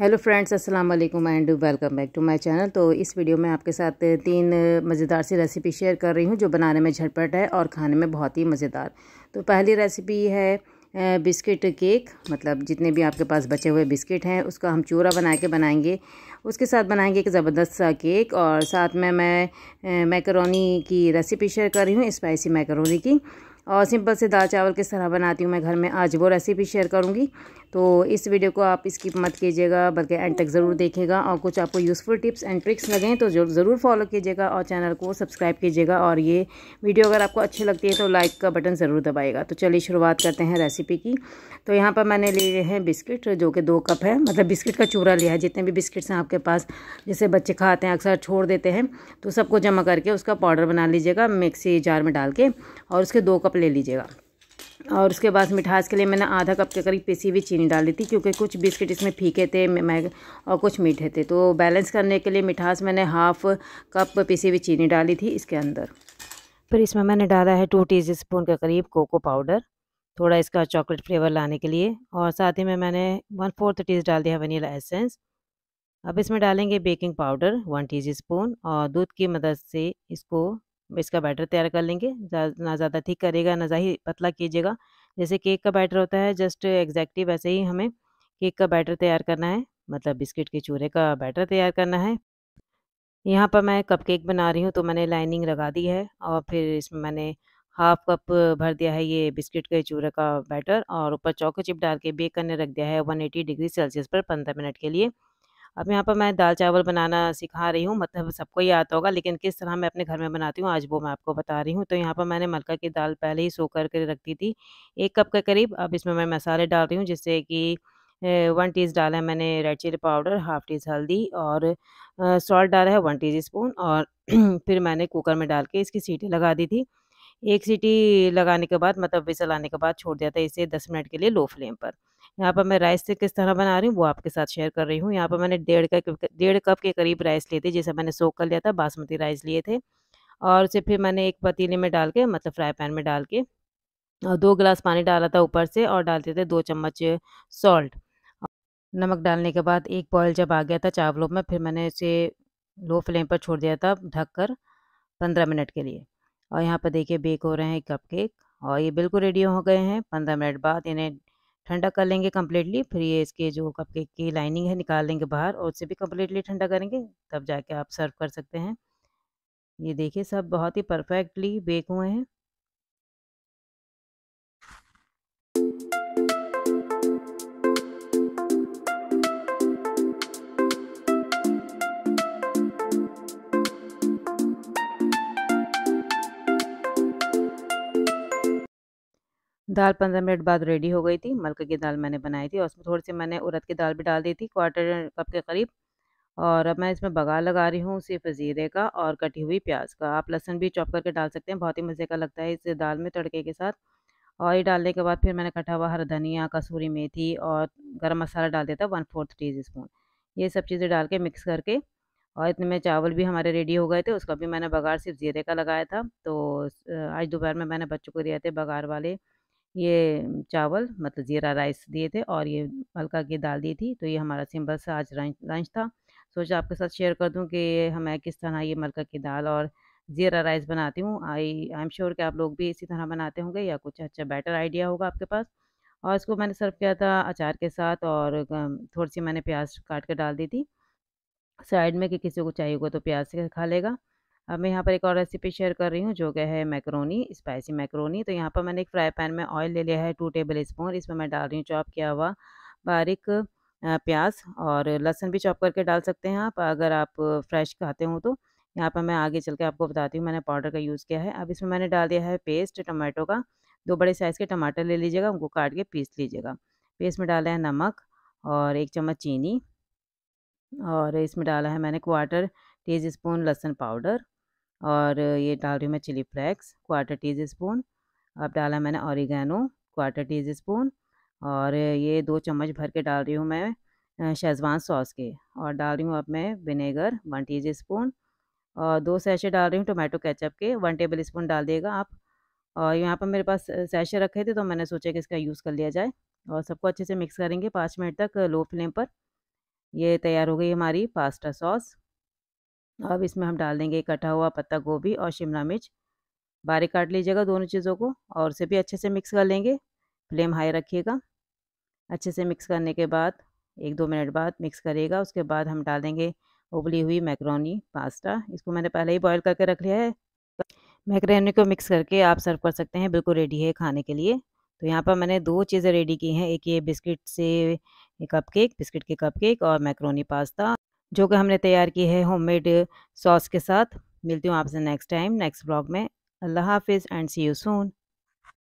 hello friends अस्सलाम वालेकुम and welcome back to my channel तो इस वीडियो में आपके साथ तीन मज़ेदार सी रेसिपी शेयर कर रही हूँ जो बनाने में झटपट है और खाने में बहुत ही मज़ेदार तो पहली रेसिपी है बिस्किट केक मतलब जितने भी आपके पास बचे हुए बिस्किट हैं उसका हम चूरा बना के बनाएंगे उसके साथ बनाएंगे एक ज़बरदस्त सा केक और साथ में मैं मैकरोनी की रेसिपी शेयर कर रही हूँ स्पाइसी मैकरोनी की और सिंपल से दाल चावल किस तरह बनाती हूँ मैं घर में आज वो रेसिपी शेयर करूँगी तो इस वीडियो को आप स्किप मत कीजिएगा बल्कि एंड तक ज़रूर देखेगा और कुछ आपको यूज़फुल टिप्स एंड ट्रिक्स लगें तो ज़रूर फॉलो कीजिएगा और चैनल को सब्सक्राइब कीजिएगा और ये वीडियो अगर आपको अच्छी लगती है तो लाइक का बटन ज़रूर दबाएगा तो चलिए शुरुआत करते हैं रेसिपी की तो यहाँ पर मैंने लिए हैं बिस्किट जो कि दो कप है मतलब बिस्किट का चूरा लिया है जितने भी बिस्किट्स हैं आपके पास जैसे बच्चे खाते हैं अक्सर छोड़ देते हैं तो सबको जमा करके उसका पाउडर बना लीजिएगा मिक्सी जार में डाल के और उसके दो कप ले लीजिएगा और उसके बाद मिठास के लिए मैंने आधा कप के करीब पीसी हुई चीनी डाली थी क्योंकि कुछ बिस्किट इसमें फीके थे मैं और कुछ मीठे थे तो बैलेंस करने के लिए मिठास मैंने हाफ कप पीसी हुई चीनी डाली थी इसके अंदर फिर इसमें मैंने डाला है टू टी स्पून के करीब कोको पाउडर थोड़ा इसका चॉकलेट फ्लेवर लाने के लिए और साथ ही में मैंने वन फोर्थ टीज डाल दिया है वनीला एसेंस अब इसमें डालेंगे बेकिंग पाउडर वन स्पून और दूध की मदद से इसको इसका बैटर तैयार कर लेंगे ना ज़्यादा ठीक करेगा ना ज़्यादा पतला कीजिएगा जैसे केक का बैटर होता है जस्ट एग्जैक्टली वैसे ही हमें केक का बैटर तैयार करना है मतलब बिस्किट के चूरे का बैटर तैयार करना है यहाँ पर मैं कप केक बना रही हूँ तो मैंने लाइनिंग लगा दी है और फिर इसमें मैंने हाफ कप भर दिया है ये बिस्किट के चूरे का बैटर और ऊपर चौको चिप डाल के बेक करने रख दिया है 180 डिग्री सेल्सियस पर 15 मिनट के लिए अब यहाँ पर मैं दाल चावल बनाना सिखा रही हूँ मतलब सबको ही आता होगा लेकिन किस तरह मैं अपने घर में बनाती हूँ आज वो मैं आपको बता रही हूँ तो यहाँ पर मैंने मलका की दाल पहले ही सो करके रख दी थी एक कप के करीब अब इसमें मैं मसाले डाल रही हूँ जिससे कि वन टीज डाला है मैंने रेड चिली पाउडर हाफ टीज हल्दी और सॉल्ट डाला है वन टी स्पून और फिर मैंने कुकर में डाल के इसकी सीटी लगा दी थी एक सीटी लगाने के बाद मतलब विसल आने के बाद छोड़ दिया था इसे दस मिनट के लिए लो फ्लेम पर यहाँ पर मैं राइस से किस तरह बना रही हूँ वो आपके साथ शेयर कर रही हूँ यहाँ पर मैंने डेढ़ कप डेढ़ कप के करीब राइस लिए थे जैसे मैंने सोख कर लिया था बासमती राइस लिए थे और उसे फिर मैंने एक पतीले में डाल के मतलब फ्राई पैन में डाल के और दो गिलास पानी डाला था ऊपर से और डालते थे दो चम्मच सॉल्ट नमक डालने के बाद एक बॉयल जब आ गया था चावलों में फिर मैंने इसे लो फ्लेम पर छोड़ दिया था ढक कर पंद्रह मिनट के लिए और यहाँ पर देखिए बेक हो रहे हैं कपकेक और ये बिल्कुल रेडी हो गए हैं पंद्रह मिनट बाद इन्हें ठंडा कर लेंगे कम्प्लीटली फिर ये इसके जो कप केक की लाइनिंग है निकाल लेंगे बाहर और उसे भी कम्प्लीटली ठंडा करेंगे तब जाके आप सर्व कर सकते हैं ये देखिए सब बहुत ही परफेक्टली बेक हुए हैं दाल पंद्रह मिनट बाद रेडी हो गई थी मलके की दाल मैंने बनाई थी और उसमें थोड़ी सी मैंने उड़द की दाल भी डाल दी थी क्वार्टर कप के करीब और अब मैं इसमें बघार लगा रही हूँ सिर्फ जीरे का और कटी हुई प्याज का आप लहसन भी चॉप करके डाल सकते हैं बहुत ही मज़े का लगता है इस दाल में तड़के के साथ और ये डालने के बाद फिर मैंने कटा हुआ हरा धनिया कसूरी मेथी और गर्म मसाला डाल देता वन फोर्थ टी स्पून ये सब चीज़ें डाल के मिक्स करके और इतने में चावल भी हमारे रेडी हो गए थे उसका भी मैंने बघार सिर्फ जीरे का लगाया था तो आज दोपहर में मैंने बच्चों को दिए थे बघार वाले ये चावल मतलब ज़ीरा राइस दिए थे और ये हल्का की दाल दी थी तो ये हमारा सिंपल सा आज लंच था सोचा आपके साथ शेयर कर दूं कि हमें किस तरह ये मलका की दाल और ज़ीरा राइस बनाती हूँ आई आई एम श्योर कि आप लोग भी इसी तरह बनाते होंगे या कुछ अच्छा बेटर आइडिया होगा आपके पास और इसको मैंने सर्व किया था अचार के साथ और थोड़ी सी मैंने प्याज काट के डाल दी थी साइड में कि किसी को चाहिए होगा तो प्याज से खा लेगा अब मैं यहाँ पर एक और रेसिपी शेयर कर रही हूँ जो क्या है मैक्रोनी स्पाइसी मैक्रोनी तो यहाँ पर मैंने एक फ्राई पैन में ऑयल ले लिया है टू टेबल स्पून इसमें मैं डाल रही हूँ चॉप किया हुआ बारिक प्याज और लहसुन भी चॉप करके डाल सकते हैं आप अगर आप फ्रेश खाते हो तो यहाँ पर मैं आगे चल के आपको बताती हूँ मैंने पाउडर का यूज़ किया है अब इसमें मैंने डाल दिया है पेस्ट टमाटो का दो बड़े साइज़ के टमाटर ले लीजिएगा उनको काट के पीस लीजिएगा पेस्ट में डाला है नमक और एक चम्मच चीनी और इसमें डाला है मैंने क्वार्टर टी स्पून लहसुन पाउडर और ये डाल रही हूँ मैं chilli flakes quarter teaspoon अब डाला मैंने औरिगैनो क्वार्टर टी स्पून और ये दो चम्मच भर के डाल रही हूँ मैं शेजवान सॉस के और डाल रही हूँ अब मैं विनेगर वन टी स्पून और दो सैशे डाल रही हूँ टोमेटो केचप के वन टेबल स्पून डाल दिएगा आप और यहाँ पर मेरे पास सैशे रखे थे तो मैंने सोचा कि इसका यूज़ कर लिया जाए और सबको अच्छे से मिक्स करेंगे पाँच मिनट तक लो फ्लेम पर ये तैयार हो गई हमारी पास्ता सॉस अब इसमें हम डाल देंगे कटा हुआ पत्ता गोभी और शिमला मिर्च बारीक काट लीजिएगा दोनों चीज़ों को और उसे भी अच्छे से मिक्स कर लेंगे फ्लेम हाई रखिएगा अच्छे से मिक्स करने के बाद एक दो मिनट बाद मिक्स करिएगा उसके बाद हम डाल देंगे उबली हुई मैक्रोनी पास्ता इसको मैंने पहले ही बॉईल करके रख लिया है मैक्रोनी को मिक्स करके आप सर्व कर सकते हैं बिल्कुल रेडी है खाने के लिए तो यहाँ पर मैंने दो चीज़ें रेडी की हैं एक ये बिस्किट से कप केक बिस्किट के कप केक और मैक्रोनी पास्ता जो कि हमने तैयार की है होममेड सॉस के साथ मिलती हूँ आपसे नेक्स्ट टाइम नेक्स्ट ब्लॉग में अल्लाह हाफिज़ एंड सी यू सून